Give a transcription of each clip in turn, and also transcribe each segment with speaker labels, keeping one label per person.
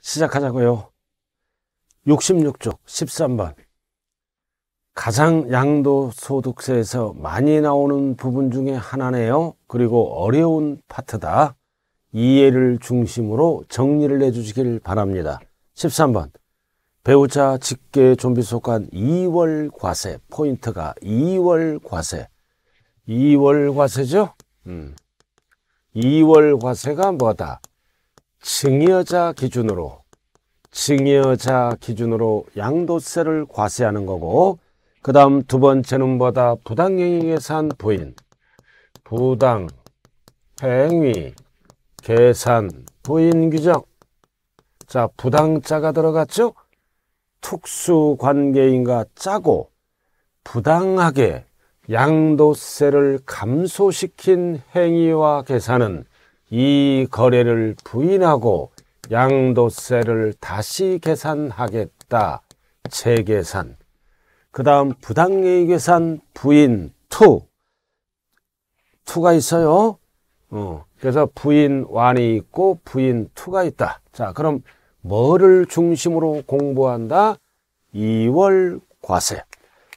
Speaker 1: 시작하자고요. 66쪽 13번 가장 양도소득세에서 많이 나오는 부분 중에 하나네요. 그리고 어려운 파트다. 이해를 중심으로 정리를 해주시길 바랍니다. 13번 배우자 직계 좀비 속한 2월 과세 포인트가 2월 과세 2월 과세죠? 음. 2월 과세가 뭐다? 증여자 기준으로 증여자 기준으로 양도세를 과세하는 거고 그 다음 두 번째는 뭐다 부당행위에 산 부인 부당 행위 계산 부인 규정 자 부당자가 들어갔죠 특수관계인과 짜고 부당하게 양도세를 감소시킨 행위와 계산은 이 거래를 부인하고 양도세를 다시 계산하겠다. 재계산. 그 다음 부당이익 계산 부인 투. 투가 있어요. 어, 그래서 부인 완이 있고 부인 투가 있다. 자, 그럼 뭐를 중심으로 공부한다? 2월 과세.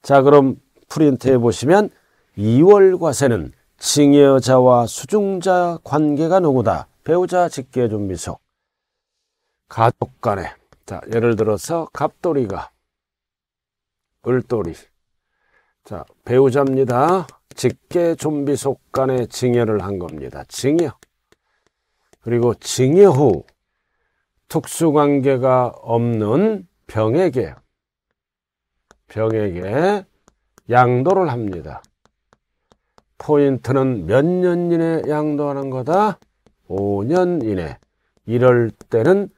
Speaker 1: 자, 그럼 프린트해 보시면 2월 과세는 싱여자와 수중자 관계가 누구다. 배우자 직계존비속. 가족 간에. 자, 예를 들어서 갑돌이가 을돌이. 자, 배우자입니다. 직계존비속 간에 징여를 한 겁니다. 징여. 그리고 징여 후 특수관계가 없는 병에게 병에게 양도를 합니다. 포인트는 몇 년 이내 양도하는 거다? 5년 이내. 이럴 때는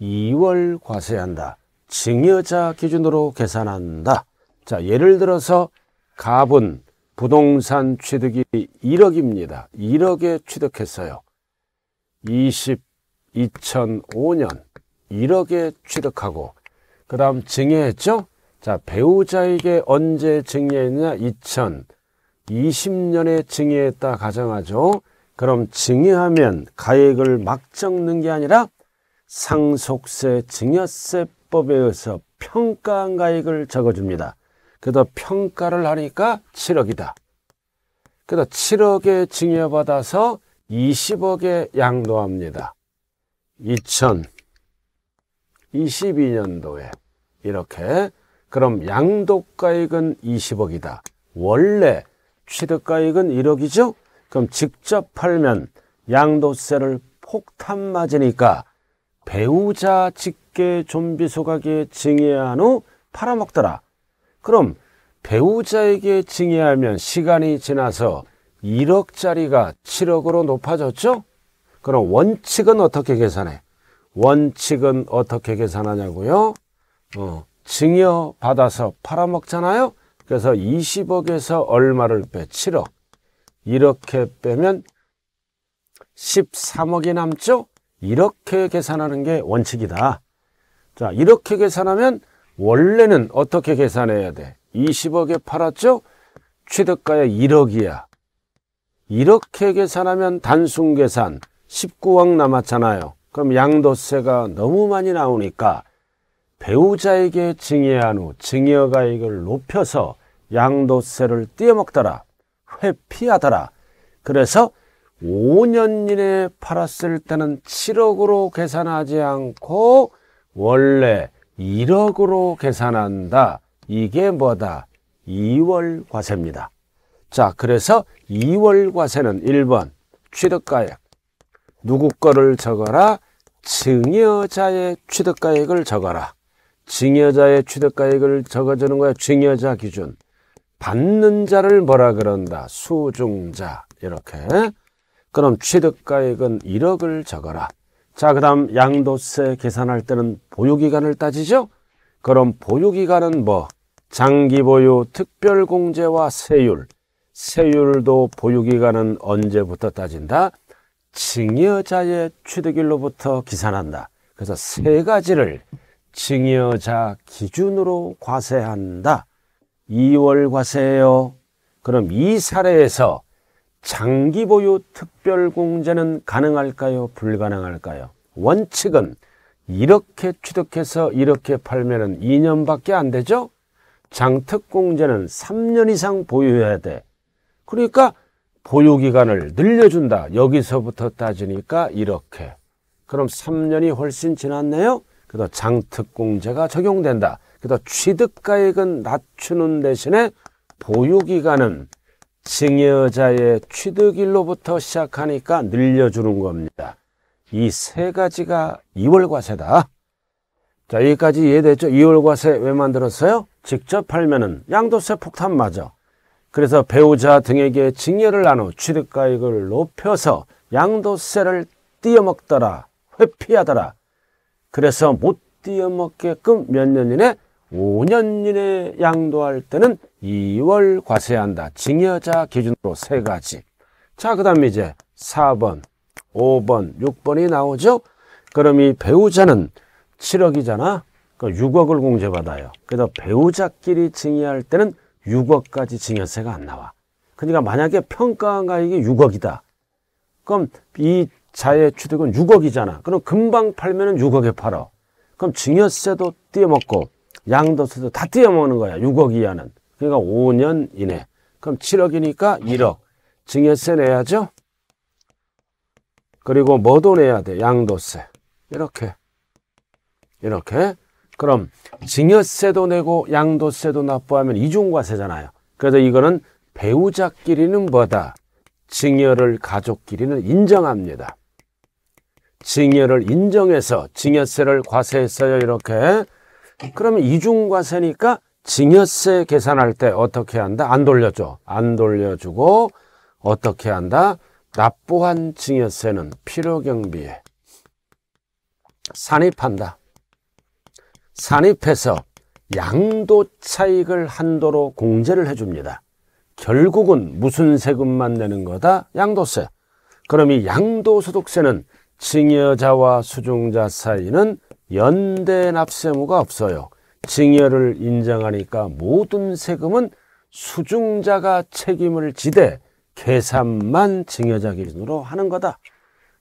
Speaker 1: 2월 과세한다. 증여자 기준으로 계산한다. 자, 예를 들어서 갑은 부동산 취득이 1억입니다. 1억에 취득했어요. 20, 2005년 1억에 취득하고 그 다음 증여했죠? 자, 배우자에게 언제 증여했냐? 2000 20년에 증여했다 가정하죠. 그럼 증여하면 가액을 막 적는 게 아니라 상속세 증여세법에 의해서 평가한 가액을 적어줍니다. 그래서 평가를 하니까 7억이다. 그래서 7억에 증여받아서 20억에 양도합니다. 2022년도에 이렇게 그럼 양도가액은 20억이다. 원래 취득가액은 1억이죠? 그럼 직접 팔면 양도세를 폭탄 맞으니까 배우자 직계 좀비 소각에 증여한 후 팔아먹더라. 그럼 배우자에게 증여하면 시간이 지나서 1억짜리가 7억으로 높아졌죠? 그럼 원칙은 어떻게 계산해? 원칙은 어떻게 계산하냐고요? 어, 증여 받아서 팔아먹잖아요? 그래서 20억에서 얼마를 빼? 7억. 이렇게 빼면 13억이 남죠? 이렇게 계산하는 게 원칙이다. 자, 이렇게 계산하면 원래는 어떻게 계산해야 돼? 20억에 팔았죠? 취득가야 1억이야. 이렇게 계산하면 단순 계산 19억 남았잖아요. 그럼 양도세가 너무 많이 나오니까 배우자에게 증여한 후 증여가액을 높여서 양도세를 떼어먹더라 회피하더라 그래서 5년 이내에 팔았을 때는 7억으로 계산하지 않고 원래 1억으로 계산한다 이게 뭐다 2월 과세입니다 자 그래서 2월 과세는 1번 취득가액 누구 거를 적어라 증여자의 취득가액을 적어라 증여자의 취득가액을 적어주는 거야 증여자 기준 받는 자를 뭐라 그런다? 수중자. 이렇게. 그럼 취득가액은 1억을 적어라. 자, 그 다음 양도세 계산할 때는 보유기간을 따지죠? 그럼 보유기간은 뭐? 장기보유, 특별공제와 세율. 세율도 보유기간은 언제부터 따진다? 증여자의 취득일로부터 기산한다. 그래서 세 가지를 증여자 기준으로 과세한다. 2월 과세예요. 그럼 이 사례에서 장기 보유 특별 공제는 가능할까요? 불가능할까요? 원칙은 이렇게 취득해서 이렇게 팔면은 2년밖에 안 되죠? 장특 공제는 3년 이상 보유해야 돼. 그러니까 보유 기간을 늘려준다. 여기서부터 따지니까 이렇게. 그럼 3년이 훨씬 지났네요. 그래서 장특 공제가 적용된다. 그다 취득가액은 낮추는 대신에 보유기간은 증여자의 취득일로부터 시작하니까 늘려주는 겁니다. 이 세 가지가 2월과세다. 자 여기까지 이해됐죠? 2월과세 왜 만들었어요? 직접 팔면은 양도세 폭탄 맞아. 그래서 배우자 등에게 증여를 안후 취득가액을 높여서 양도세를 띄어먹더라, 회피하더라. 그래서 못 띄어먹게끔 몇 년 이내 5년 이내 양도할 때는 2월 과세한다. 증여자 기준으로 세 가지. 자, 그 다음에 이제 4번, 5번, 6번이 나오죠? 그럼 이 배우자는 7억이잖아? 그 6억을 공제받아요. 그래서 배우자끼리 증여할 때는 6억까지 증여세가안 나와. 그러니까 만약에 평가한 가액이 6억이다. 그럼 이 자의 취득은 6억이잖아. 그럼 금방 팔면은 6억에 팔어. 그럼 증여세도 떼먹고 양도세도다 떼어먹는 거야. 6억 이하는. 그러니까 5년 이내. 그럼 7억이니까 1억. 증여세 내야죠. 그리고 뭐도 내야 돼? 양도세. 이렇게. 이렇게. 그럼 증여세도 내고 양도세도 납부하면 이중과세잖아요. 그래서 이거는 배우자끼리는 뭐다? 증여를 가족끼리는 인정합니다. 증여를 인정해서 증여세를 과세했어요. 이렇게. 그러면 이중과세니까 증여세 계산할 때 어떻게 한다? 안 돌려줘. 안 돌려주고 어떻게 한다? 납부한 증여세는 필요경비에 산입한다. 산입해서 양도 차익을 한도로 공제를 해줍니다. 결국은 무슨 세금만 내는 거다? 양도세. 그럼 이 양도소득세는 증여자와 수중자 사이는 연대 납세무가 없어요. 징여를 인정하니까 모든 세금은 수중자가 책임을 지되 계산만 징여자 기준으로 하는 거다.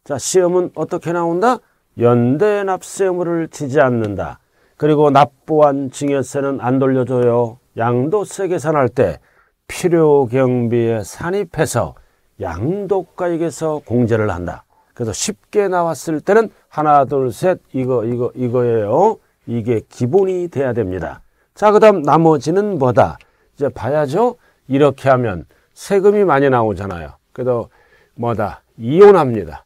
Speaker 1: 자, 시험은 어떻게 나온다? 연대 납세무를 지지 않는다. 그리고 납부한 증여세는 안 돌려줘요. 양도세 계산할 때 필요 경비에 산입해서 양도가액에서 공제를 한다. 그래서 쉽게 나왔을 때는 하나 둘 셋 이거 이거 이거예요. 이게 기본이 돼야 됩니다. 자 그다음 나머지는 뭐다? 이제 봐야죠. 이렇게 하면 세금이 많이 나오잖아요. 그래도 뭐다? 이혼합니다.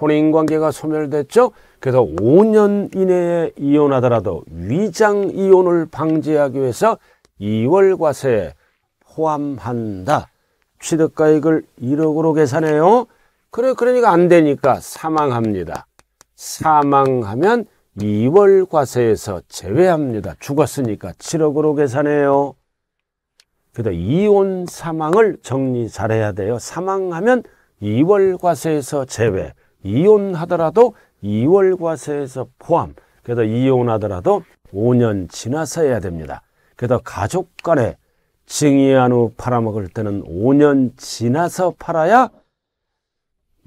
Speaker 1: 혼인관계가 소멸됐죠. 그래서 5년 이내에 이혼하더라도 위장 이혼을 방지하기 위해서 2월 과세에 포함한다. 취득가액을 1억으로 계산해요. 그래 그러니까 안 되니까 사망합니다. 사망하면 2월 과세에서 제외합니다. 죽었으니까 7억으로 계산해요. 그다 이혼 사망을 정리 잘해야 돼요. 사망하면 2월 과세에서 제외. 이혼하더라도 2월 과세에서 포함. 그래서 이혼하더라도 5년 지나서 해야 됩니다. 그래서 가족 간에 증여한 후 팔아먹을 때는 5년 지나서 팔아야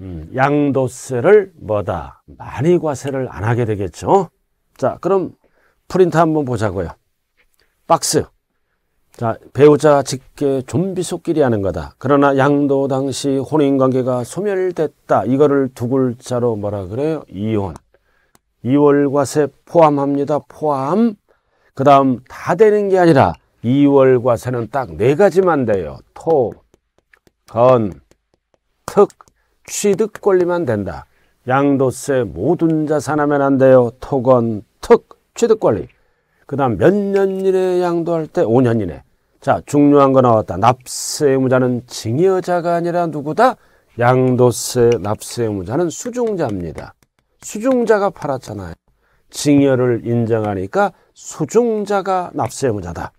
Speaker 1: 음, 양도세를 뭐다? 많이 과세를 안 하게 되겠죠. 자, 그럼 프린트 한번 보자고요. 박스. 자, 배우자 직계 좀비 속끼리 하는 거다. 그러나 양도 당시 혼인관계가 소멸됐다. 이거를 두 글자로 뭐라 그래요? 이혼. 이월과세 포함합니다. 포함. 그 다음 다 되는 게 아니라 이월과세는 딱 네 가지만 돼요. 토, 건, 특, 취득 권리만 된다. 양도세 모든 자산하면 안 돼요. 토건, 특, 취득 권리. 그 다음 몇 년 이내 양도할 때 5년 이내. 자, 중요한 거 나왔다. 납세 의무자는 증여자가 아니라 누구다? 양도세 납세 의무자는 수중자입니다. 수중자가 팔았잖아요. 증여를 인정하니까 수중자가 납세 의무자다.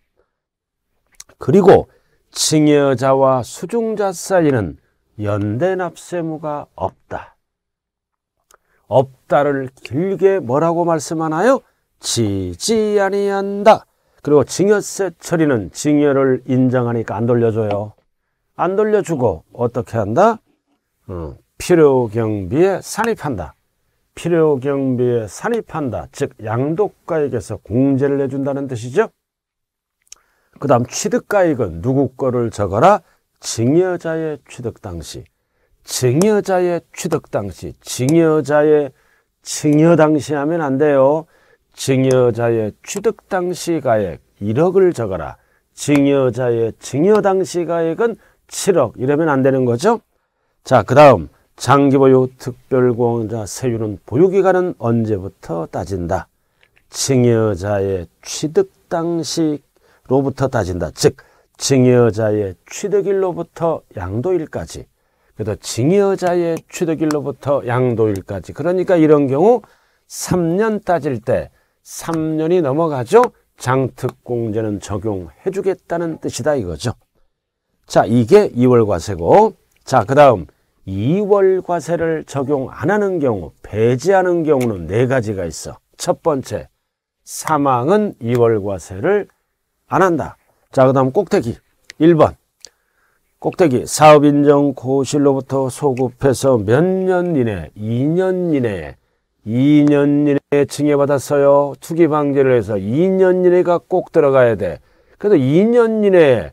Speaker 1: 그리고 증여자와 수중자 사이는 연대납세무가 없다. 없다를 길게 뭐라고 말씀하나요? 지지 아니한다. 그리고 증여세 처리는 증여를 인정하니까 안 돌려줘요. 안 돌려주고 어떻게 한다? 음, 필요경비에 산입한다. 필요경비에 산입한다. 즉 양도가액에서 공제를 내준다는 뜻이죠. 그 다음 취득가액은 누구 거를 적어라? 증여자의 취득 당시, 증여자의 취득 당시, 증여자의 증여 당시 하면 안 돼요. 증여자의 취득 당시 가액 1억을 적어라. 증여자의 증여 당시 가액은 7억 이러면 안 되는 거죠. 자, 그 다음 장기보유 특별공자 세율은 보유기간은 언제부터 따진다? 증여자의 취득 당시로부터 따진다. 즉 증여자의 취득일로부터 양도일까지 그래도증여자의 취득일로부터 양도일까지 그러니까 이런 경우 3년 따질 때 3년이 넘어가죠 장특공제는 적용해 주겠다는 뜻이다 이거죠 자 이게 2월 과세고 자그 다음 2월 과세를 적용 안 하는 경우 배제하는 경우는 네 가지가 있어 첫 번째 사망은 2월 과세를 안 한다 자, 그 다음 꼭대기. 1번. 꼭대기. 사업인정 고실로부터 소급해서 몇 년 이내, 2년 이내에, 2년 이내에 징해받았어요. 투기 방지를 해서 2년 이내가 꼭 들어가야 돼. 그래서 2년 이내에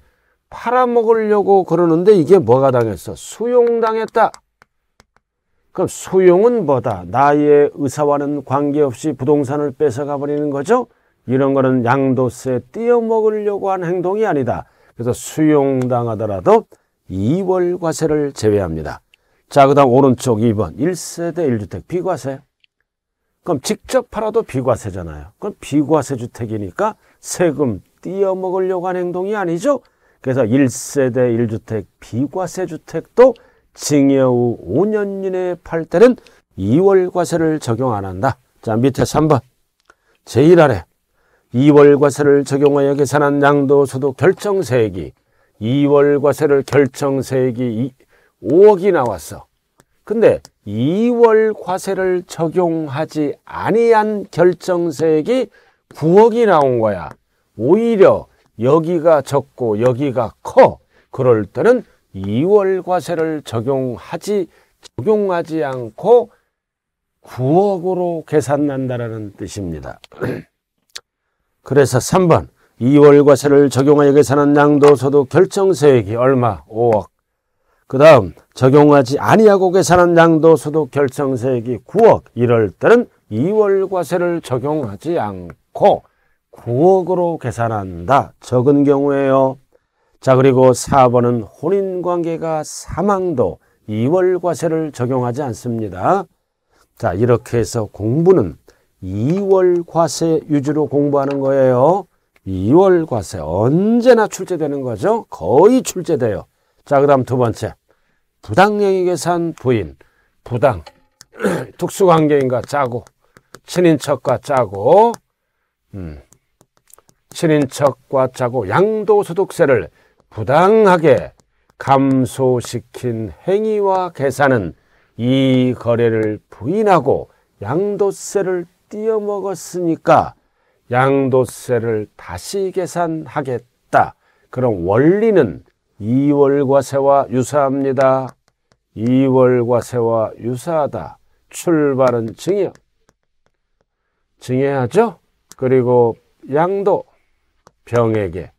Speaker 1: 팔아먹으려고 그러는데 이게 뭐가 당했어? 수용당했다. 그럼 수용은 뭐다? 나의 의사와는 관계없이 부동산을 뺏어가 버리는 거죠? 이런 거는 양도세 띄어먹으려고 한 행동이 아니다. 그래서 수용당하더라도 2월 과세를 제외합니다. 자, 그 다음 오른쪽 2번 1세대 1주택 비과세. 그럼 직접 팔아도 비과세잖아요. 그럼 비과세 주택이니까 세금 띄어먹으려고 한 행동이 아니죠. 그래서 1세대 1주택 비과세 주택도 징여 후 5년 이내에 팔 때는 2월 과세를 적용 안 한다. 자, 밑에 3번. 제1아래 2월과세를 적용하여 계산한 양도소득 결정세액이 2월과세를 결정세액이 5억이 나왔어. 근데 2월 과세를 적용하지 아니한 결정세액이 9억이 나온 거야. 오히려 여기가 적고 여기가 커. 그럴 때는 2월 과세를 적용하지 적용하지 않고 9억으로 계산난다라는 뜻입니다. 그래서 3번 2월과세를 적용하여 계산한 양도소득 결정세액이 얼마? 5억. 그 다음 적용하지 아니하고 계산한 양도소득 결정세액이 9억. 이럴 때는 2월과세를 적용하지 않고 9억으로 계산한다. 적은 경우에요. 자 그리고 4번은 혼인관계가 사망도 2월과세를 적용하지 않습니다. 자 이렇게 해서 공부는 2월 과세 유지로 공부하는 거예요. 2월 과세 언제나 출제되는 거죠. 거의 출제돼요. 자, 그 다음 두 번째. 부당행위 계산 부인. 부당. 특수관계인과 짜고. 친인척과 짜고. 음. 친인척과 짜고 양도소득세를 부당하게 감소시킨 행위와 계산은 이 거래를 부인하고 양도세를 띄어먹었으니까 양도세를 다시 계산하겠다. 그럼 원리는 이월과세와 유사합니다. 이월과세와 유사하다. 출발은 증여. 증여하죠? 그리고 양도 병에게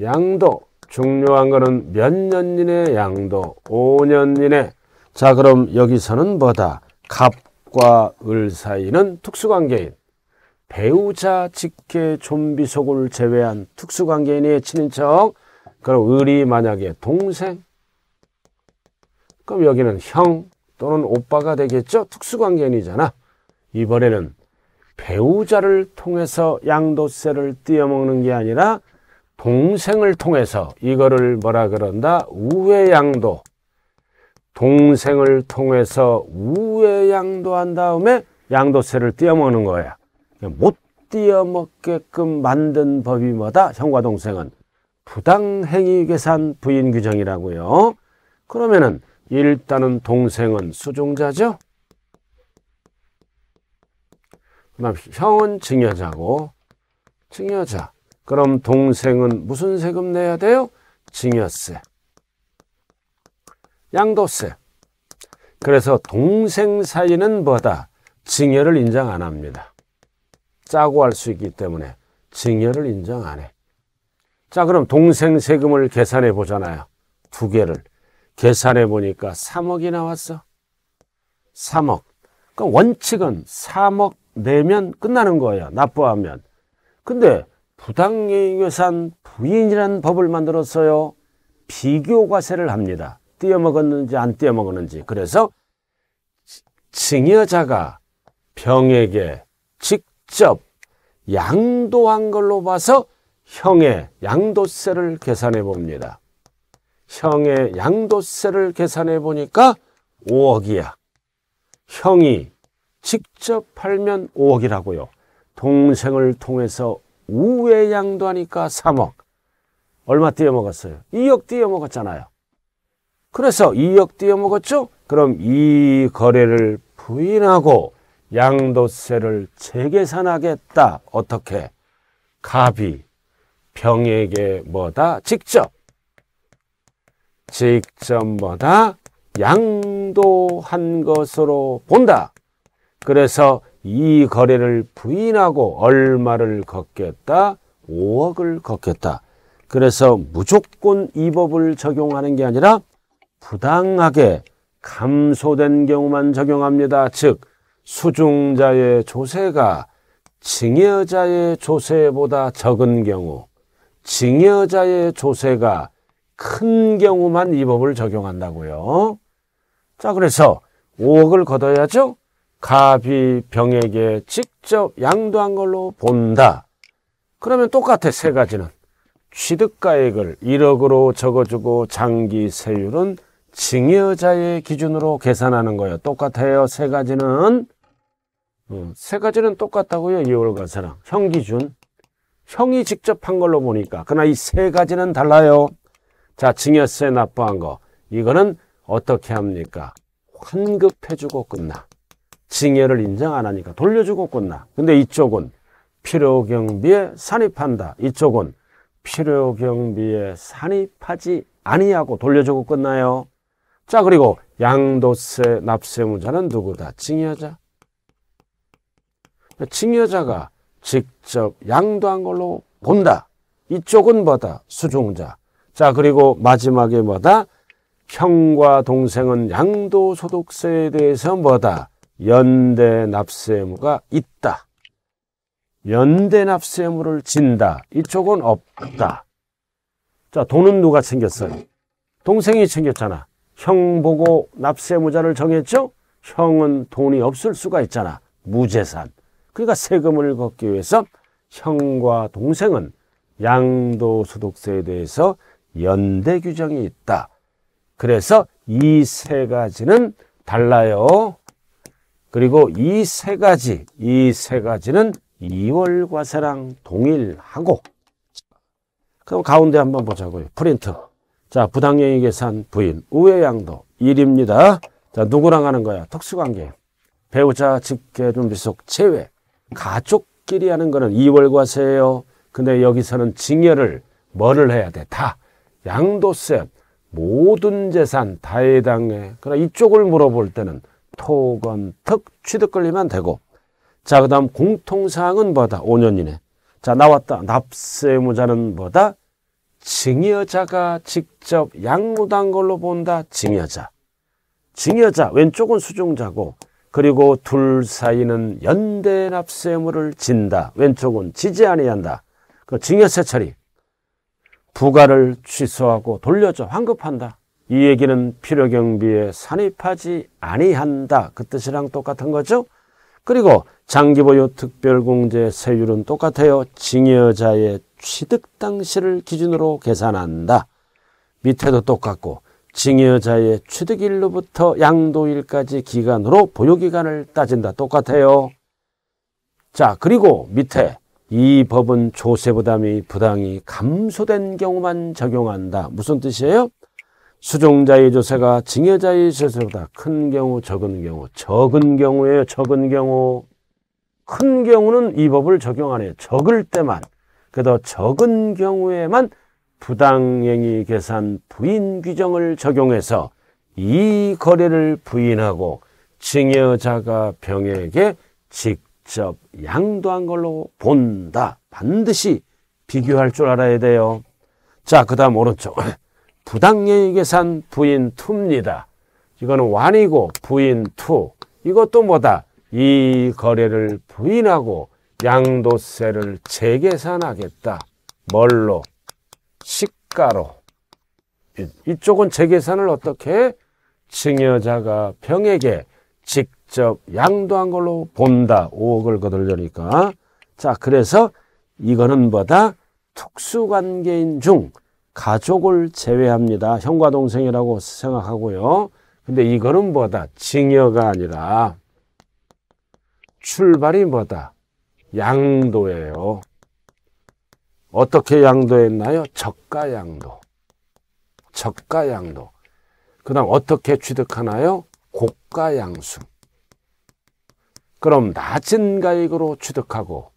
Speaker 1: 양도 중요한 거는 몇 년 이내 양도 5년 이내 자 그럼 여기서는 뭐다? 갑 의학과 을 사이는 특수관계인 배우자 직계 좀비 속을 제외한 특수관계인의 친인척 그럼 을이 만약에 동생 그럼 여기는 형 또는 오빠가 되겠죠 특수관계인이잖아 이번에는 배우자를 통해서 양도세를 띄어먹는 게 아니라 동생을 통해서 이거를 뭐라 그런다 우회양도 동생을 통해서 우회 양도한 다음에 양도세를 떼어먹는 거야. 못 떼어먹게끔 만든 법이 뭐다? 형과 동생은 부당행위 계산 부인 규정이라고요. 그러면은 일단은 동생은 수종자죠. 그다음 형은 증여자고 증여자. 그럼 동생은 무슨 세금 내야 돼요? 증여세. 양도세. 그래서 동생 사이는 뭐다? 증여를 인정 안 합니다. 짜고 할 수 있기 때문에 증여를 인정 안 해. 자, 그럼 동생 세금을 계산해 보잖아요. 두 개를. 계산해 보니까 3억이 나왔어. 3억. 그러 원칙은 3억 내면 끝나는 거예요. 납부하면. 근데 부당계산 부인이라는 법을 만들었어요. 비교과세를 합니다. 띄어 먹었는지 안 띄어 먹었는지. 그래서 증여자가 병에게 직접 양도한 걸로 봐서 형의 양도세를 계산해 봅니다. 형의 양도세를 계산해 보니까 5억이야. 형이 직접 팔면 5억이라고요. 동생을 통해서 우회 양도하니까 3억. 얼마 띄어먹었어요? 2억 띄어먹었잖아요. 그래서 2억 뛰어먹었죠? 그럼 이 거래를 부인하고 양도세를 재계산하겠다. 어떻게? 갑이 병에게 뭐다? 직접. 직접 뭐다? 양도한 것으로 본다. 그래서 이 거래를 부인하고 얼마를 걷겠다? 5억을 걷겠다. 그래서 무조건 이 법을 적용하는 게 아니라 부당하게 감소된 경우만 적용합니다. 즉 수중자의 조세가 징여자의 조세보다 적은 경우, 징여자의 조세가 큰 경우만 이 법을 적용한다고요. 자, 그래서 5억을 걷어야죠. 갑이 병에게 직접 양도한 걸로 본다. 그러면 똑같아, 세 가지는. 취득가액을 1억으로 적어주고 장기 세율은 증여자의 기준으로 계산하는 거예요. 똑같아요. 세 가지는 어, 세 가지는 똑같다고요. 이월과세랑 형 기준. 형이 직접 한 걸로 보니까 그러나 이 세 가지는 달라요. 자, 증여세 납부한 거. 이거는 어떻게 합니까? 환급해주고 끝나. 징여를 인정 안 하니까 돌려주고 끝나. 근데 이쪽은 필요경비에 산입한다. 이쪽은 필요경비에 산입하지 아니하고 돌려주고 끝나요. 자 그리고 양도세 납세무자는 누구다? 징여자. 징여자가 직접 양도한 걸로 본다. 이쪽은 뭐다? 수종자. 자 그리고 마지막에 뭐다? 형과 동생은 양도소득세에 대해서 뭐다? 연대 납세무가 있다. 연대 납세무를 진다. 이쪽은 없다. 자, 돈은 누가 챙겼어요? 동생이 챙겼잖아. 형 보고 납세 무자를 정했죠? 형은 돈이 없을 수가 있잖아. 무재산. 그러니까 세금을 걷기 위해서 형과 동생은 양도소득세에 대해서 연대 규정이 있다. 그래서 이 세 가지는 달라요. 그리고 이 세 가지, 이 세 가지는 2월 과세랑 동일하고 그럼 가운데 한번 보자고요. 프린트. 자, 부당행위 계산 부인, 우회양도 1입니다. 자, 누구랑 하는 거야? 특수관계. 배우자, 직계존 비속, 제외. 가족끼리 하는 거는 이월과세예요. 근데 여기서는 징여를 뭐를 해야 돼? 다. 양도세, 모든 재산 다 해당해. 그러나 이쪽을 물어볼 때는 토건, 특, 취득 걸리면 되고. 자, 그 다음 공통사항은 뭐다? 5년 이내. 자, 나왔다. 납세무자는 뭐다? 증여자가 직접 양로당 걸로 본다. 증여자. 증여자 왼쪽은 수종자고 그리고 둘 사이는 연대 납세물을 진다. 왼쪽은 지지 아니한다. 그 증여세 처리. 부가를 취소하고 돌려줘 환급한다. 이 얘기는 필요경비에 산입하지 아니한다. 그 뜻이랑 똑같은 거죠. 그리고 장기보유 특별공제 세율은 똑같아요. 증여자의 취득 당시를 기준으로 계산한다. 밑에도 똑같고 징여자의 취득일로부터 양도일까지 기간으로 보유기간을 따진다. 똑같아요. 자, 그리고 밑에 이 법은 조세부담이 부당히 감소된 경우만 적용한다. 무슨 뜻이에요? 수종자의 조세가 징여자의 조세보다 큰 경우, 적은 경우, 적은 경우에 적은 경우, 큰 경우는 이 법을 적용 안 해요. 적을 때만. 그더 적은 경우에만 부당행위 계산 부인 규정을 적용해서 이 거래를 부인하고 증여자가 병에게 직접 양도한 걸로 본다. 반드시 비교할 줄 알아야 돼요. 자, 그 다음 오른쪽. 부당행위 계산 부인 투입니다. 이거는 완이고 부인 투. 이것도 뭐다? 이 거래를 부인하고 양도세를 재계산하겠다. 뭘로? 시가로. 이쪽은 재계산을 어떻게? 증여자가 병에게 직접 양도한 걸로 본다. 5억을 거들려니까. 자, 그래서 이거는 뭐다? 특수관계인 중 가족을 제외합니다. 형과 동생이라고 생각하고요. 근데 이거는 뭐다? 증여가 아니라 출발이 뭐다? 양도예요. 어떻게 양도했나요? 저가 양도. 저가 양도. 그 다음 어떻게 취득하나요? 고가 양수. 그럼 낮은 가액으로 취득하고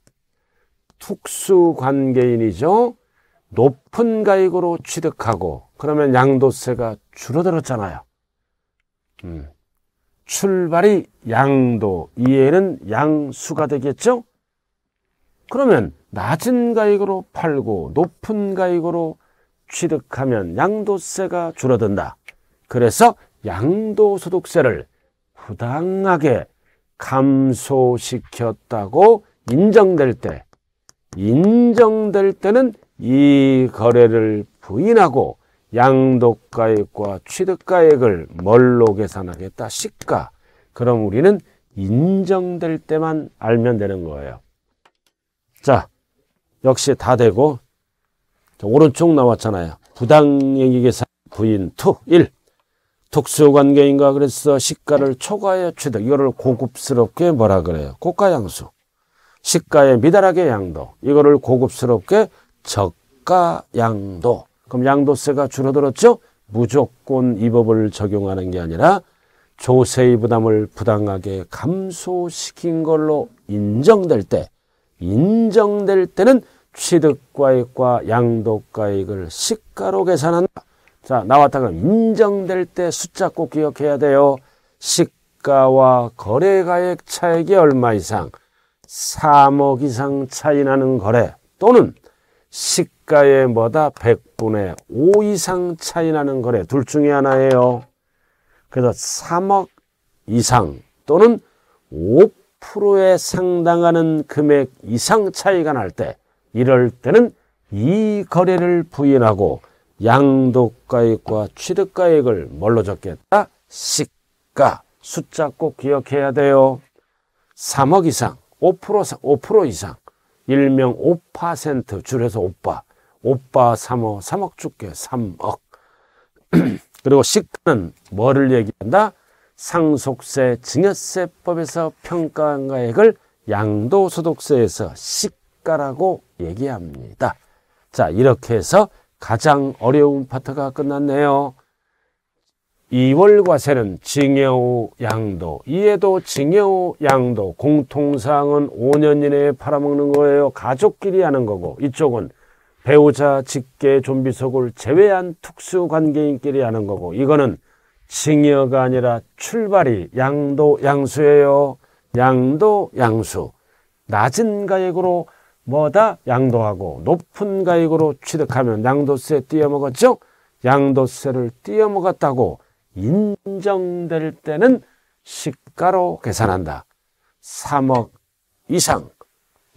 Speaker 1: 특수 관계인이죠. 높은 가액으로 취득하고 그러면 양도세가 줄어들었잖아요. 음. 출발이 양도, 이에는 양수가 되겠죠? 그러면 낮은 가액으로 팔고 높은 가액으로 취득하면 양도세가 줄어든다. 그래서 양도소득세를 부당하게 감소시켰다고 인정될 때 인정될 때는 이 거래를 부인하고 양도가액과 취득가액을 뭘로 계산하겠다? 시가. 그럼 우리는 인정될 때만 알면 되는 거예요. 자, 역시 다 되고 자, 오른쪽 나왔잖아요. 부당행위계사 부인 투 1. 특수관계인가 그래서 시가를 초과해 취득. 이거를 고급스럽게 뭐라 그래요? 고가양수. 시가에 미달하게 양도. 이거를 고급스럽게 저가양도. 그럼 양도세가 줄어들었죠? 무조건 이 법을 적용하는 게 아니라 조세의 부담을 부당하게 감소시킨 걸로 인정될 때 인정될 때는 취득과익과 양도과익을 시가로 계산한다. 자, 나왔다 그 인정될 때 숫자 꼭 기억해야 돼요. 시가와 거래가액 차액이 얼마 이상, 3억 이상 차이 나는 거래 또는 시가의 뭐다 100분의 5 이상 차이 나는 거래 둘 중에 하나예요. 그래서 3억 이상 또는 10%에 상당하는 금액 이상 차이가 날 때 이럴 때는 이 거래를 부인하고 양도가액과 취득가액을 뭘로 적겠다? 시가 숫자 꼭 기억해야 돼요 3억 이상 5%, 5% 이상 일명 5% 줄여서 오빠 오빠 3억 3억 줄게 3억 그리고 시가는 뭐를 얘기한다? 상속세, 증여세법에서 평가한 가액을 양도소득세에서 시가라고 얘기합니다. 자, 이렇게 해서 가장 어려운 파트가 끝났네요. 2월 과세는 증여후 양도, 이에도 증여후 양도, 공통사항은 5년 이내에 팔아먹는 거예요. 가족끼리 하는 거고, 이쪽은 배우자, 직계, 좀비 속을 제외한 특수관계인끼리 하는 거고, 이거는 징여가 아니라 출발이 양도 양수예요. 양도 양수. 낮은 가액으로 뭐다 양도하고 높은 가액으로 취득하면 양도세 띄어먹었죠. 양도세를 띄어먹었다고 인정될 때는 시가로 계산한다. 3억 이상,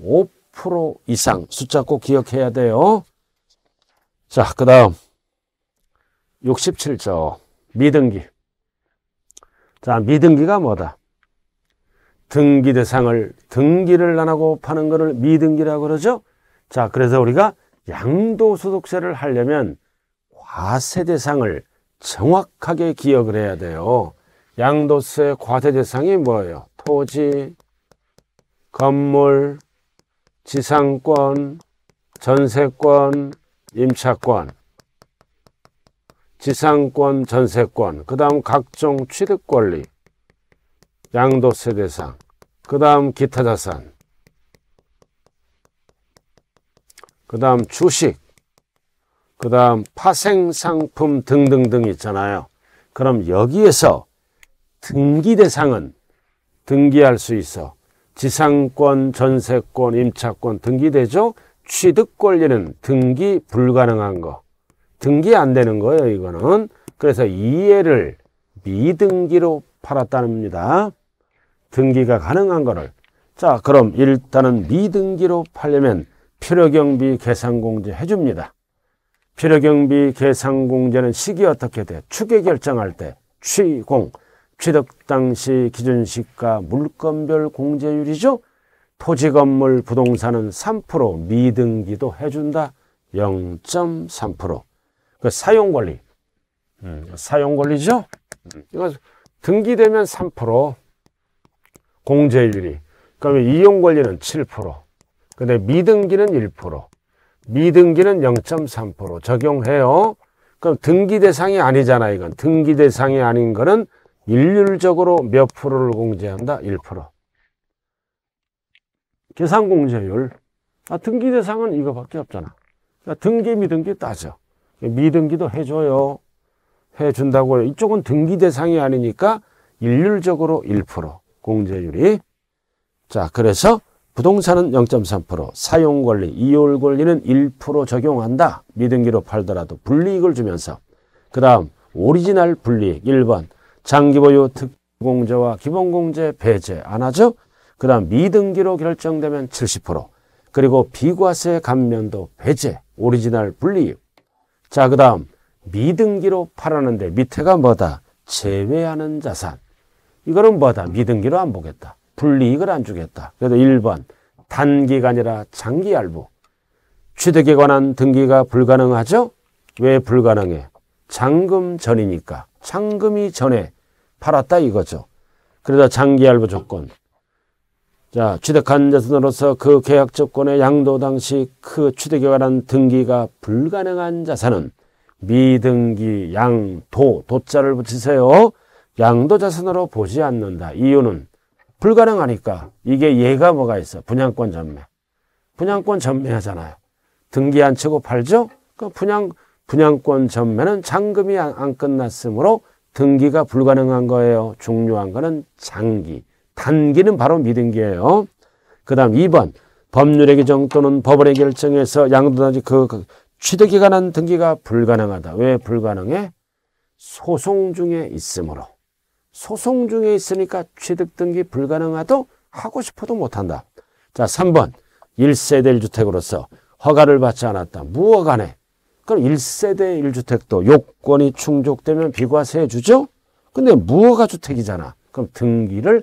Speaker 1: 5% 이상 숫자 꼭 기억해야 돼요. 자, 그 다음 67조. 미등기. 자, 미등기가 뭐다? 등기 대상을 등기를 안 하고 파는 거를 미등기라고 그러죠. 자, 그래서 우리가 양도소득세를 하려면 과세 대상을 정확하게 기억을 해야 돼요. 양도세 과세 대상이 뭐예요? 토지, 건물, 지상권, 전세권, 임차권. 지상권, 전세권, 그 다음 각종 취득 권리, 양도세 대상, 그 다음 기타 자산, 그 다음 주식, 그 다음 파생상품 등등등 있잖아요. 그럼 여기에서 등기 대상은 등기할 수 있어. 지상권, 전세권, 임차권 등기되죠? 취득 권리는 등기 불가능한 거. 등기 안 되는 거예요 이거는 그래서 이해를 미등기로 팔았답니다 등기가 가능한 거를 자 그럼 일단은 미등기로 팔려면 필요경비 계산공제 해줍니다 필요경비 계산공제는 시기 어떻게 돼? 추계 결정할 때 취공, 취득 당시 기준시가 물건별 공제율이죠 토지 건물 부동산은 3% 미등기도 해준다 0.3%그 사용 권리. 음, 사용 권리죠? 이거 등기되면 3%, 공제율이. 그러면 이용 권리는 7%. 근데 미등기는 1%. 미등기는 0.3% 적용해요. 그럼 등기 대상이 아니잖아, 이건. 등기 대상이 아닌 거는 일률적으로 몇 프로를 공제한다? 1%. 계산 공제율. 아, 등기 대상은 이거밖에 없잖아. 그러니까 등기 미등기 따져. 미등기도 해줘요. 해준다고 요 이쪽은 등기 대상이 아니니까 일률적으로 1% 공제율이. 자, 그래서 부동산은 0.3%, 사용권리, 이율권리는 1% 적용한다. 미등기로 팔더라도 불리익을 주면서. 그 다음 오리지널 불리익 1번 장기보유 특공제와 기본공제 배제 안 하죠? 그 다음 미등기로 결정되면 70% 그리고 비과세 감면도 배제 오리지널 불리익 자, 그 다음 미등기로 팔았는데 밑에가 뭐다? 제외하는 자산. 이거는 뭐다? 미등기로 안 보겠다. 불리익을 안 주겠다. 그래서 1번 단기간이라 장기 할부. 취득에 관한 등기가 불가능하죠? 왜 불가능해? 잔금 전이니까. 잔금이 전에 팔았다 이거죠. 그래서 장기 할부 조건. 자, 취득한 자산으로서 그 계약조건의 양도 당시 그 취득에 관한 등기가 불가능한 자산은 미등기 양도 도자를 붙이세요. 양도 자산으로 보지 않는다. 이유는 불가능하니까 이게 얘가 뭐가 있어. 분양권 전매. 분양권 전매하잖아요. 등기 안 치고 팔죠? 그 분양, 분양권 전매는 잔금이 안, 안 끝났으므로 등기가 불가능한 거예요. 중요한 거는 장기. 단기는 바로 미등기예요. 그 다음 2번 법률의 규정 또는 법원의 결정에서 양도단지 그, 취득에 관한 등기가 불가능하다. 왜 불가능해? 소송 중에 있으므로. 소송 중에 있으니까 취득 등기 불가능하도 하고 싶어도 못한다. 자, 3번. 1세대 1주택으로서 허가를 받지 않았다. 무허가네. 그럼 1세대 1주택도 요건이 충족되면 비과세 주죠 근데 무허가 주택이잖아. 그럼 등기를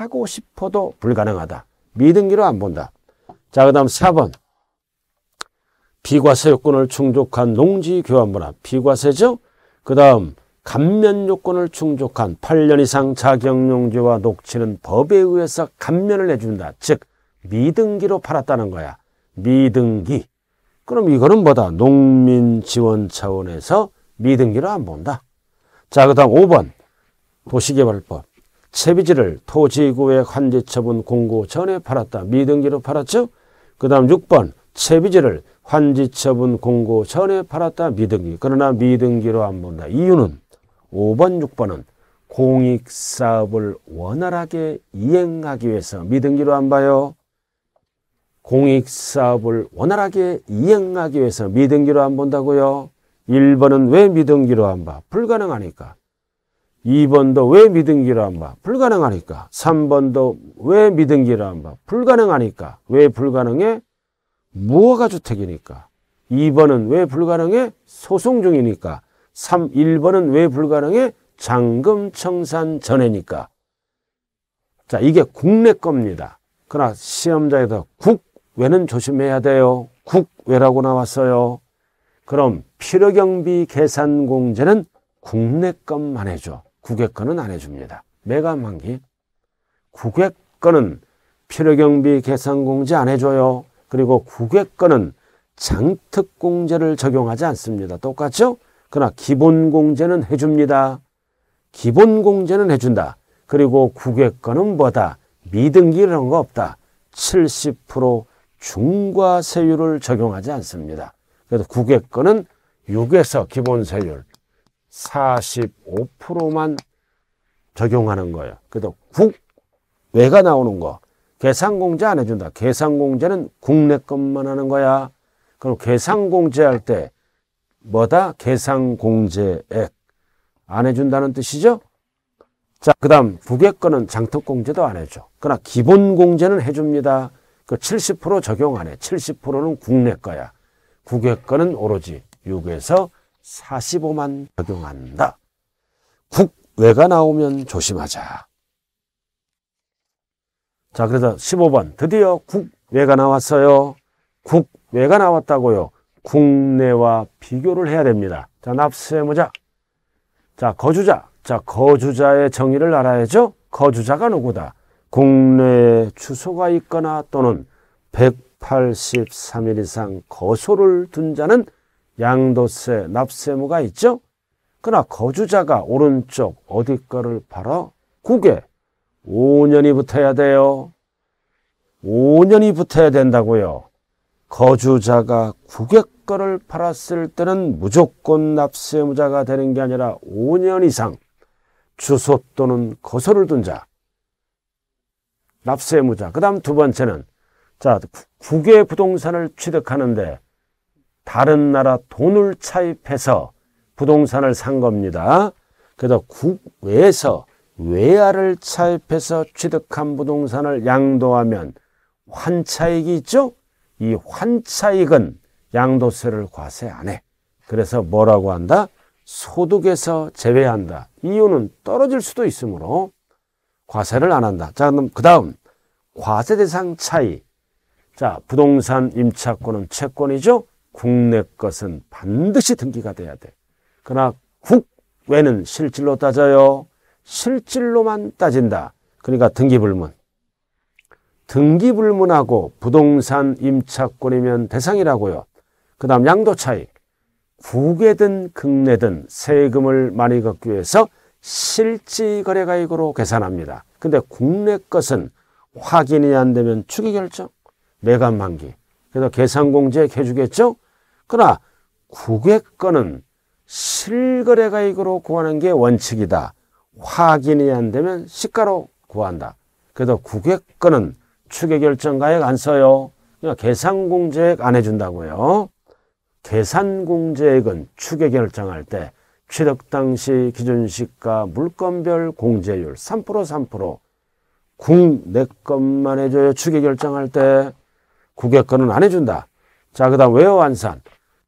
Speaker 1: 하고 싶어도 불가능하다. 미등기로 안 본다. 자, 그 다음 4번. 비과세 요건을 충족한 농지 교환 문화. 비과세죠? 그 다음, 감면 요건을 충족한 8년 이상 자격 용지와 녹취는 법에 의해서 감면을 해준다. 즉, 미등기로 팔았다는 거야. 미등기. 그럼 이거는 뭐다? 농민 지원 차원에서 미등기로 안 본다. 자, 그 다음 5번. 도시개발법. 채비지를 토지구의 환지처분 공고 전에 팔았다. 미등기로 팔았죠. 그 다음 6번 채비지를 환지처분 공고 전에 팔았다. 미등기. 그러나 미등기로 안 본다. 이유는 5번 6번은 공익사업을 원활하게 이행하기 위해서 미등기로 안 봐요. 공익사업을 원활하게 이행하기 위해서 미등기로 안 본다고요. 1번은 왜 미등기로 안 봐? 불가능하니까. 2번도 왜 믿음기로 한바? 불가능하니까. 3번도 왜 믿음기로 한바? 불가능하니까. 왜 불가능해? 무허가 주택이니까. 2번은 왜 불가능해? 소송 중이니까. 3, 1번은 왜 불가능해? 잔금 청산 전에니까. 자, 이게 국내 겁니다. 그러나 시험장에서 국외는 조심해야 돼요. 국외라고 나왔어요. 그럼 필요경비 계산공제는 국내 것만 해줘. 국외권은 안 해줍니다. 매감한기. 국외권은 필요경비 계산공제 안 해줘요. 그리고 국외권은 장특공제를 적용하지 않습니다. 똑같죠? 그러나 기본공제는 해줍니다. 기본공제는 해준다. 그리고 국외권은 뭐다? 미등기 이런 거 없다. 70% 중과세율을 적용하지 않습니다. 그래서 국외권은 6에서 기본세율, 45%만 적용하는 거예요. 그래서 국외가 나오는 거. 계산공제 안 해준다. 계산공제는 국내 것만 하는 거야. 그럼 계산공제 할때 뭐다? 계산공제액. 안 해준다는 뜻이죠? 자, 그 다음 국외 거는 장특공제도 안 해줘. 그러나 기본공제는 해줍니다. 그 70% 적용 안 해. 70%는 국내 거야. 국외 거는 오로지 6에서 45만 적용한다. 국외가 나오면 조심하자. 자, 그래서 15번. 드디어 국외가 나왔어요. 국외가 나왔다고요. 국내와 비교를 해야 됩니다. 자, 납세무자. 자, 거주자. 자, 거주자의 정의를 알아야죠. 거주자가 누구다. 국내에 주소가 있거나 또는 183일 이상 거소를 둔 자는 양도세, 납세무가 있죠? 그러나 거주자가 오른쪽 어디 거를 팔아? 그게 5년이 붙어야 돼요. 5년이 붙어야 된다고요. 거주자가 국액 거를 팔았을 때는 무조건 납세무자가 되는 게 아니라 5년 이상 주소 또는 거소를 둔 자. 납세무자. 그 다음 두 번째는 자 국외 부동산을 취득하는데 다른 나라 돈을 차입해서 부동산을 산 겁니다. 그래서 국외에서 외화를 차입해서 취득한 부동산을 양도하면 환차익이 있죠? 이 환차익은 양도세를 과세 안 해. 그래서 뭐라고 한다? 소득에서 제외한다. 이유는 떨어질 수도 있으므로 과세를 안 한다. 자, 그럼 그 다음. 과세 대상 차이. 자, 부동산 임차권은 채권이죠? 국내 것은 반드시 등기가 돼야 돼. 그러나 국외는 실질로 따져요. 실질로만 따진다. 그러니까 등기불문. 등기불문하고 부동산 임차권이면 대상이라고요. 그 다음 양도 차익. 국외든 국내든 세금을 많이 걷기 위해서 실지거래가액으로 계산합니다. 근데 국내 것은 확인이 안 되면 추기결정, 매각 만기. 그래서 계산공제 해주겠죠? 그러나 국외권은 실거래 가액으로 구하는 게 원칙이다. 확인이 안 되면 시가로 구한다. 그래서 국외권은 추계결정가액 안 써요. 그러 그러니까 계산공제액 안 해준다고요. 계산공제액은 추계 결정할 때 취득 당시 기준시가 물건별 공제율 3% 3% 국내 것만 해줘요. 추계 결정할 때 국외 권은안 해준다. 자, 그 다음 외환산.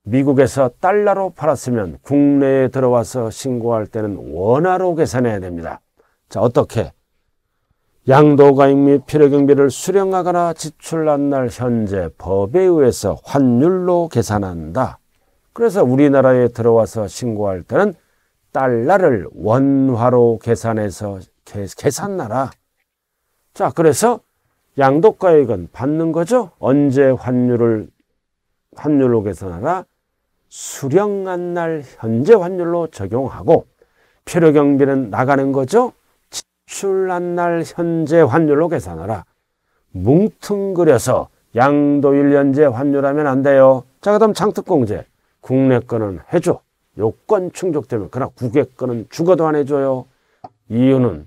Speaker 1: 미국에서 달러로 팔았으면 국내에 들어와서 신고할 때는 원화로 계산해야 됩니다. 자, 어떻게? 양도가액 및 필요경비를 수령하거나 지출한 날 현재 법에 의해서 환율로 계산한다. 그래서 우리나라에 들어와서 신고할 때는 달러를 원화로 계산해서 계산나라. 자, 그래서 양도가액은 받는 거죠. 언제 환율을 환율로 계산하라. 수령한 날 현재 환율로 적용하고 필요 경비는 나가는 거죠. 지출한 날 현재 환율로 계산하라. 뭉퉁그려서 양도일 현재 환율하면 안 돼요. 자, 그다음 장특공제. 국내 거는 해줘. 요건 충족되면 그러나 국외 거는 죽어도 안 해줘요. 이유는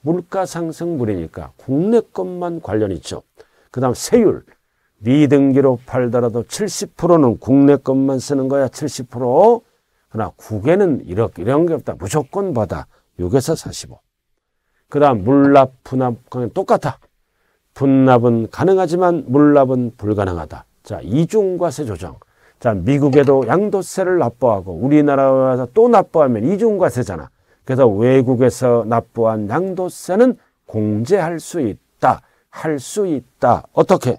Speaker 1: 물가 상승분이니까 국내 것만 관련 있죠. 그다음 세율. 미등기로 네 팔더라도 70%는 국내 것만 쓰는 거야 70% 그러나 국외는 이렇게 이런 게 없다 무조건 받아 6에서 45 그다음 물납 분납 똑같아 분납은 가능하지만 물납은 불가능하다 자 이중과세 조정 자 미국에도 양도세를 납부하고 우리나라에서 또 납부하면 이중과세잖아 그래서 외국에서 납부한 양도세는 공제할 수 있다 할 수 있다 어떻게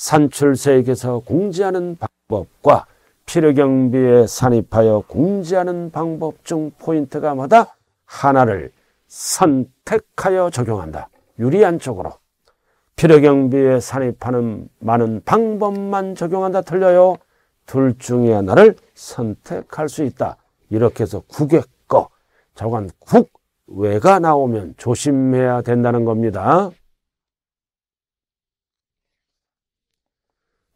Speaker 1: 산출세액에서 공지하는 방법과 필요경비에 산입하여 공지하는 방법 중 포인트가마다 하나를 선택하여 적용한다. 유리한 쪽으로. 필요경비에 산입하는 많은 방법만 적용한다 틀려요. 둘 중에 하나를 선택할 수 있다. 이렇게 해서 국외 거, 저건 국외가 나오면 조심해야 된다는 겁니다.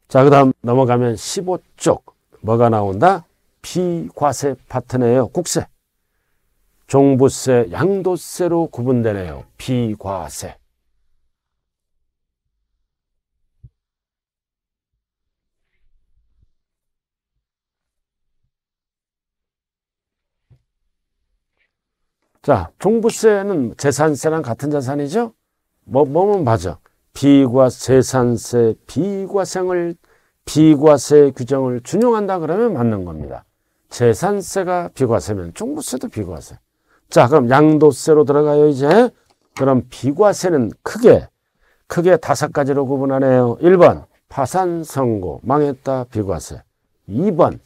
Speaker 1: 자, 그 다음 넘어가면 15쪽. 뭐가 나온다? 비과세 파트네요. 국세. 종부세, 양도세로 구분되네요. 비과세. 자, 종부세는 재산세랑 같은 재산이죠? 뭐, 뭐면 맞아. 비과 세산세, 비과생을 비과세 규정을 준용한다 그러면 맞는 겁니다. 재산세가 비과세면 종부세도 비과세. 자, 그럼 양도세로 들어가요, 이제. 그럼 비과세는 크게, 크게 다섯 가지로 구분하네요. 1번, 파산 선고, 망했다, 비과세. 2번,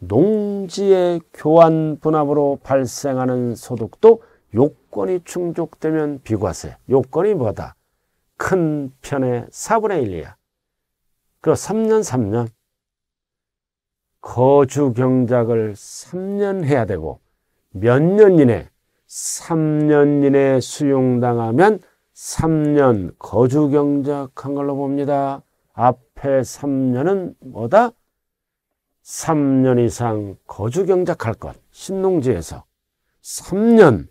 Speaker 1: 농지의 교환 분합으로 발생하는 소득도 요건이 충족되면 비과세. 요건이 뭐다? 큰 편의 4분의 1이야. 그 3년, 3년. 거주 경작을 3년 해야 되고, 몇 년 이내, 3년 이내 수용당하면 3년 거주 경작한 걸로 봅니다. 앞에 3년은 뭐다? 3년 이상 거주 경작할 것, 신농지에서. 3년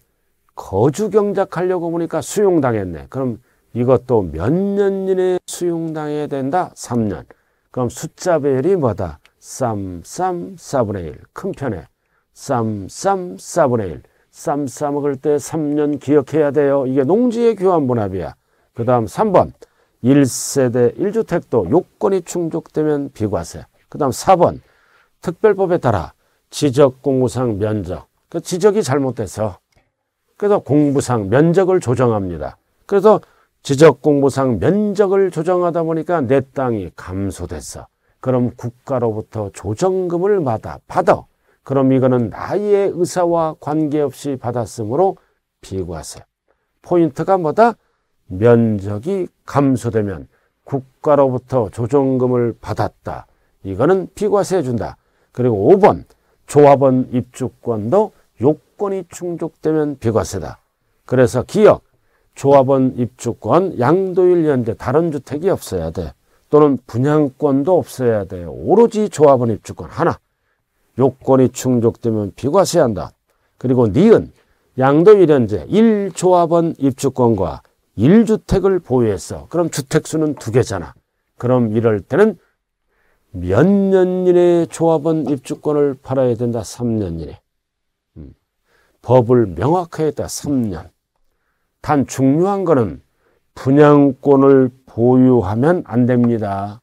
Speaker 1: 거주 경작하려고 보니까 수용당했네. 그럼 이것도 몇년 전에 수용당해야 된다? 3년. 그럼 숫자 배이 뭐다? 3, 3, 4분의 1. 큰 편에. 3, 3, 4분의 1. 3, 3먹을때 3년 기억해야 돼요. 이게 농지의 교환분합이야. 그 다음 3번. 1세대 1주택도 요건이 충족되면 비과세. 그 다음 4번. 특별법에 따라 지적공무상 면적. 그 지적이 잘못돼서. 그래서 공부상 면적을 조정합니다. 그래서 지적 공부상 면적을 조정하다 보니까 내 땅이 감소됐어. 그럼 국가로부터 조정금을 받아 받아. 그럼 이거는 나의 의사와 관계없이 받았으므로 비과세. 포인트가 뭐다? 면적이 감소되면 국가로부터 조정금을 받았다. 이거는 비과세 해준다. 그리고 5번 조합원 입주권도 요건이 충족되면 비과세다. 그래서 기억, 조합원 입주권, 양도일 연대 다른 주택이 없어야 돼. 또는 분양권도 없어야 돼. 오로지 조합원 입주권 하나. 요건이 충족되면 비과세한다. 그리고 니은 양도일 연대 1조합원 입주권과 1주택을 보유했어. 그럼 주택수는 두 개잖아. 그럼 이럴 때는 몇 년 이내 조합원 입주권을 팔아야 된다. 3년 이내. 음. 법을 명확하게 했다. 3년. 단 중요한 것은 분양권을 보유하면 안 됩니다.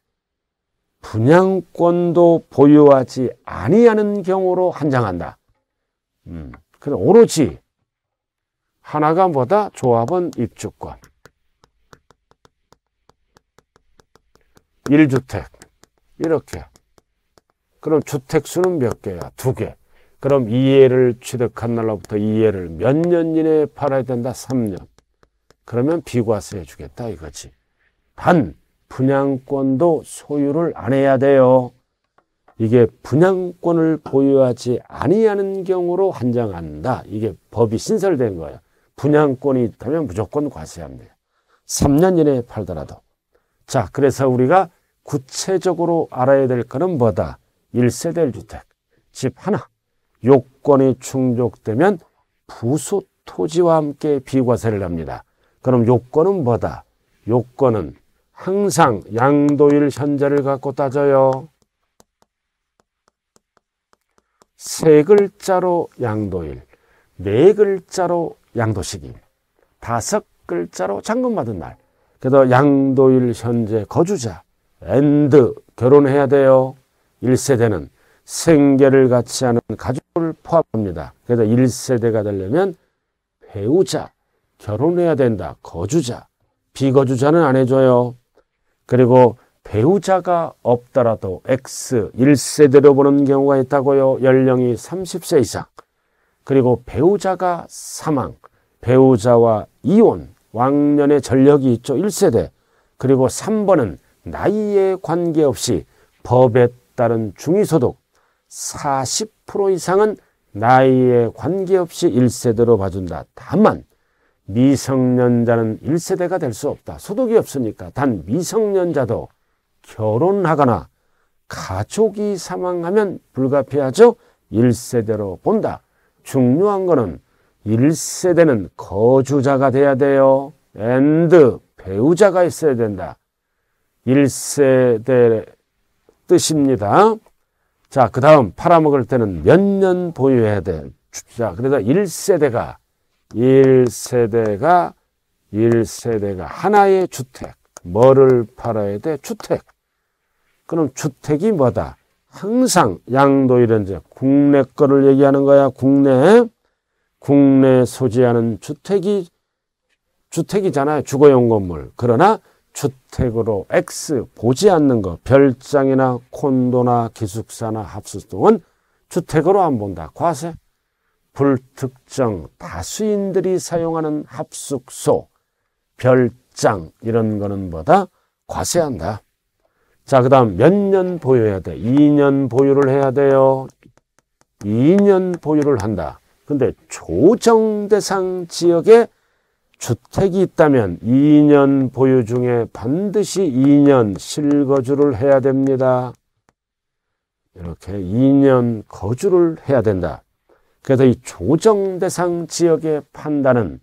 Speaker 1: 분양권도 보유하지 아니하는 경우로 한장한다. 음, 그래 오로지 하나가 뭐다? 조합은 입주권. 1주택 이렇게 그럼 주택수는 몇 개야? 두 개. 그럼 이해를 취득한 날로부터 이해를 몇 년 이내에 팔아야 된다? 3년. 그러면 비과세 해주겠다 이거지. 단 분양권도 소유를 안 해야 돼요. 이게 분양권을 보유하지 아니하는 경우로 한정한다. 이게 법이 신설된 거예요. 분양권이 있다면 무조건 과세합니다. 3년 이내에 팔더라도. 자, 그래서 우리가 구체적으로 알아야 될 거는 뭐다? 1세대 주택, 집 하나. 요건이 충족되면 부수 토지와 함께 비과세를 합니다. 그럼 요건은 뭐다? 요건은 항상 양도일 현재를 갖고 따져요. 세 글자로 양도일, 네 글자로 양도시기, 다섯 글자로 잔금받은 날. 그래서 양도일 현재 거주자, 엔드 결혼해야 돼요. 1세대는 생계를 같이 하는 가족을 포함합니다. 그래서 1세대가 되려면 배우자, 결혼해야 된다. 거주자. 비거주자는 안 해줘요. 그리고 배우자가 없더라도 X 1세대로 보는 경우가 있다고요. 연령이 30세 이상. 그리고 배우자가 사망, 배우자와 이혼, 왕년의 전력이 있죠. 1세대. 그리고 3번은 나이에 관계없이 법에 따른 중위소득 40% 이상은 나이에 관계없이 1세대로 봐준다. 다만 미성년자는 1세대가 될 수 없다. 소득이 없으니까 단 미성년자도 결혼하거나 가족이 사망하면 불가피하죠. 1세대로 본다. 중요한 거는 1세대는 거주자가 돼야 돼요. 앤드 배우자가 있어야 된다. 1세대 뜻입니다. 자, 그 다음 팔아먹을 때는 몇 년 보유해야 돼. 자, 그래서 1세대가 1세대가 1세대가 하나의 주택. 뭐를 팔아야 돼? 주택. 그럼 주택이 뭐다? 항상 양도 이런 제 국내 거를 얘기하는 거야. 국내 국내 소지하는 주택이 주택이잖아요. 주거용 건물. 그러나 주택으로 X 보지 않는 거 별장이나 콘도나 기숙사나 합숙 동은 주택으로 안 본다. 과세. 불특정 다수인들이 사용하는 합숙소, 별장 이런 거는 뭐다? 과세한다. 자, 그 다음 몇 년 보유해야 돼? 2년 보유를 해야 돼요. 2년 보유를 한다. 근데 조정 대상 지역에 주택이 있다면 2년 보유 중에 반드시 2년 실거주를 해야 됩니다. 이렇게 2년 거주를 해야 된다. 그래서 이 조정 대상 지역의 판단은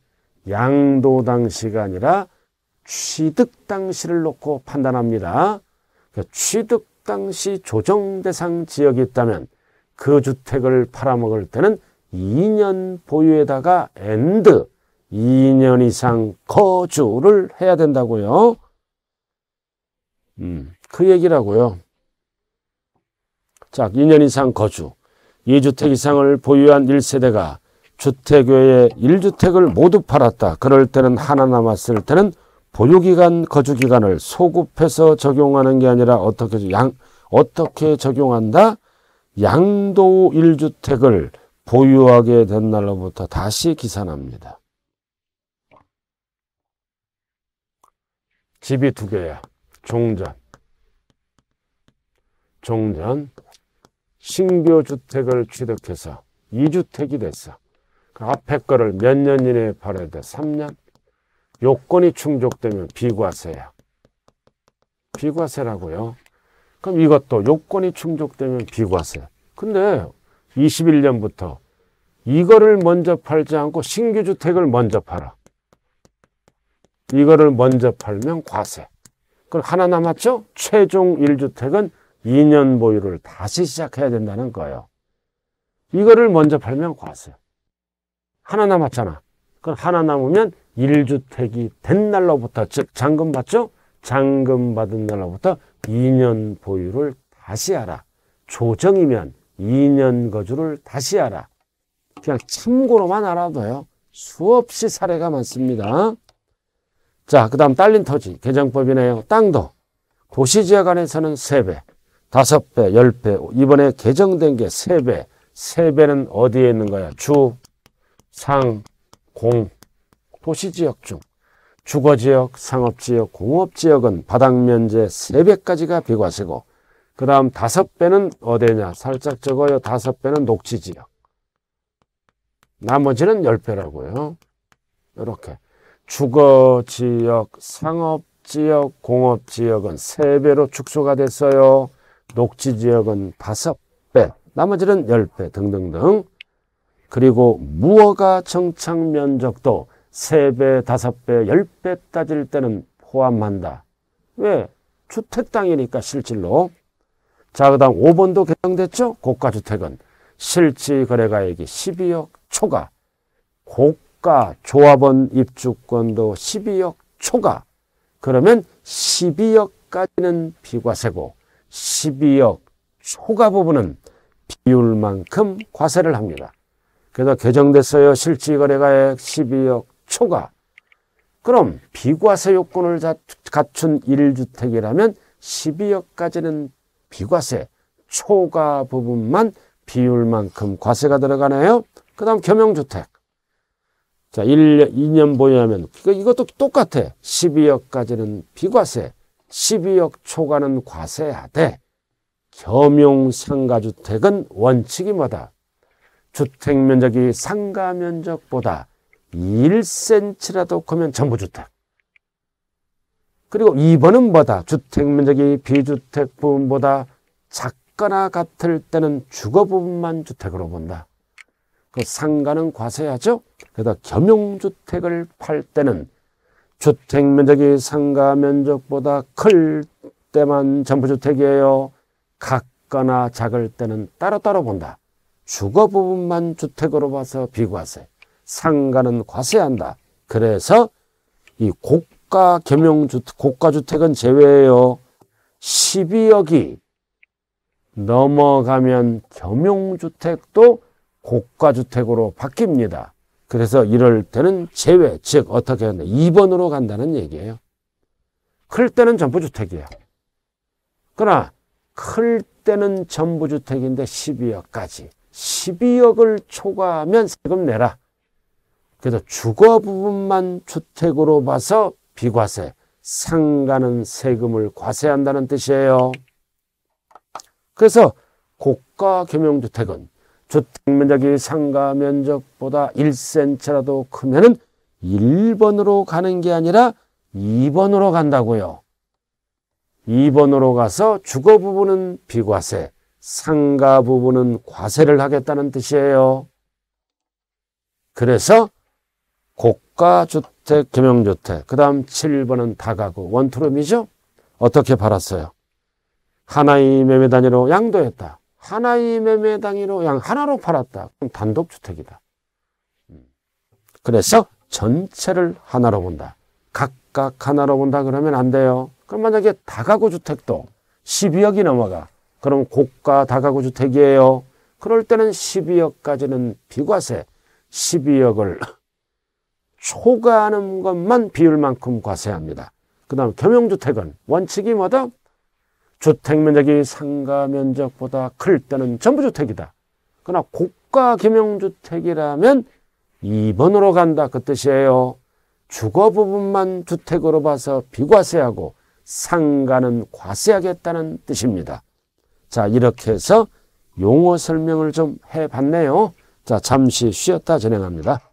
Speaker 1: 양도 당시가 아니라 취득 당시를 놓고 판단합니다. 그러니까 취득 당시 조정 대상 지역이 있다면 그 주택을 팔아먹을 때는 2년 보유에다가 엔드 2년 이상 거주를 해야 된다고요. 음, 그 얘기라고요. 자, 2년 이상 거주. 2주택 이상을 보유한 1세대가 주택 외에 1주택을 모두 팔았다. 그럴 때는 하나 남았을 때는 보유기간, 거주기간을 소급해서 적용하는 게 아니라 어떻게, 양, 어떻게 적용한다? 양도 1주택을 보유하게 된 날로부터 다시 기산합니다. 집이 두 개야. 종전. 종전. 신규 주택을 취득해서 2주택이 됐어. 그 앞에 거를 몇 년 이내에 팔아야 돼? 3년? 요건이 충족되면 비과세야. 비과세라고요. 그럼 이것도 요건이 충족되면 비과세. 근데 21년부터 이거를 먼저 팔지 않고 신규 주택을 먼저 팔아. 이거를 먼저 팔면 과세. 그럼 하나 남았죠? 최종 1주택은 2년 보유를 다시 시작해야 된다는 거예요. 이거를 먼저 팔면 과세. 하나 남았잖아. 그럼 하나 남으면 1주택이 된 날로부터 즉 잔금 받죠? 잔금 받은 날로부터 2년 보유를 다시 하라. 조정이면 2년 거주를 다시 하라. 그냥 참고로만 알아둬요. 수없이 사례가 많습니다. 자, 그 다음 딸린 토지, 개정법이네요. 땅도 도시지역 안에서는 세배 다섯 배, 열 배, 이번에 개정된 게 세 배. 세 배는 어디에 있는 거야? 주, 상, 공, 도시지역 중. 주거지역, 상업지역, 공업지역은 바닥면제 3배까지가 비과세고 그 다음 5배는 어디냐 살짝 적어요 5배는 녹지지역 나머지는 1배라고요 이렇게 주거지역, 상업지역, 공업지역은 3배로 축소가 됐어요 녹지 지역은 5배, 나머지는 10배 등등등. 그리고 무허가 정착 면적도 3배, 5배, 10배 따질 때는 포함한다. 왜? 주택 땅이니까 실질로. 자, 그다음 5번도 개정됐죠? 고가 주택은 실지 거래가액이 12억 초과. 고가 조합원 입주권도 12억 초과. 그러면 12억까지는 비과세고 12억 초과 부분은 비율만큼 과세를 합니다. 그래서 개정됐어요. 실질거래가액 12억 초과. 그럼 비과세 요건을 갖춘 1주택이라면 12억까지는 비과세, 초과 부분만 비율만큼 과세가 들어가네요. 그 다음 겸용주택. 자, 1년, 2년 보유하면, 이것도 똑같아. 12억까지는 비과세, 12억 초과는 과세하되 겸용 상가주택은 원칙이마다 주택면적이 상가면적보다 1cm라도 크면 전부주택 그리고 2번은 뭐다? 주택면적이 비주택 부분보다 작거나 같을 때는 주거 부분만 주택으로 본다. 그 상가는 과세하죠. 그래서 겸용주택을 팔 때는 주택 면적이 상가 면적보다 클 때만 전부주택이에요. 같거나 작을 때는 따로따로 본다. 주거 부분만 주택으로 봐서 비과세. 상가는 과세한다. 그래서 이 고가 겸용주택, 고가주택은 제외예요. 12억이 넘어가면 겸용주택도 고가주택으로 바뀝니다. 그래서 이럴 때는 제외, 즉 어떻게 하냐 2번으로 간다는 얘기예요. 클 때는 전부주택이에요. 그러나 클 때는 전부주택인데 12억까지 12억을 초과하면 세금 내라. 그래서 주거 부분만 주택으로 봐서 비과세, 상가는 세금을 과세한다는 뜻이에요. 그래서 고가 겸용주택은 주택 면적이 상가 면적보다 1cm라도 크면은 1번으로 가는 게 아니라 2번으로 간다고요. 2번으로 가서 주거 부분은 비과세, 상가 부분은 과세를 하겠다는 뜻이에요. 그래서 고가주택, 경영주택그 다음 7번은 다가구, 원투룸이죠? 어떻게 팔았어요? 하나의 매매 단위로 양도했다. 하나의 매매 단위로 양 하나로 팔았다. 그럼 단독주택이다. 음. 그래서 전체를 하나로 본다. 각각 하나로 본다 그러면 안 돼요. 그럼 만약에 다가구 주택도 12억이 넘어가. 그럼 고가 다가구 주택이에요. 그럴 때는 12억까지는 비과세, 12억을 초과하는 것만 비율만큼 과세합니다. 그 다음 겸용주택은 원칙이 뭐다? 주택 면적이 상가 면적보다 클 때는 전부 주택이다. 그러나 고가 겸용주택이라면 2번으로 간다 그 뜻이에요. 주거 부분만 주택으로 봐서 비과세하고 상가는 과세하겠다는 뜻입니다. 자 이렇게 해서 용어 설명을 좀 해봤네요. 자 잠시 쉬었다 진행합니다.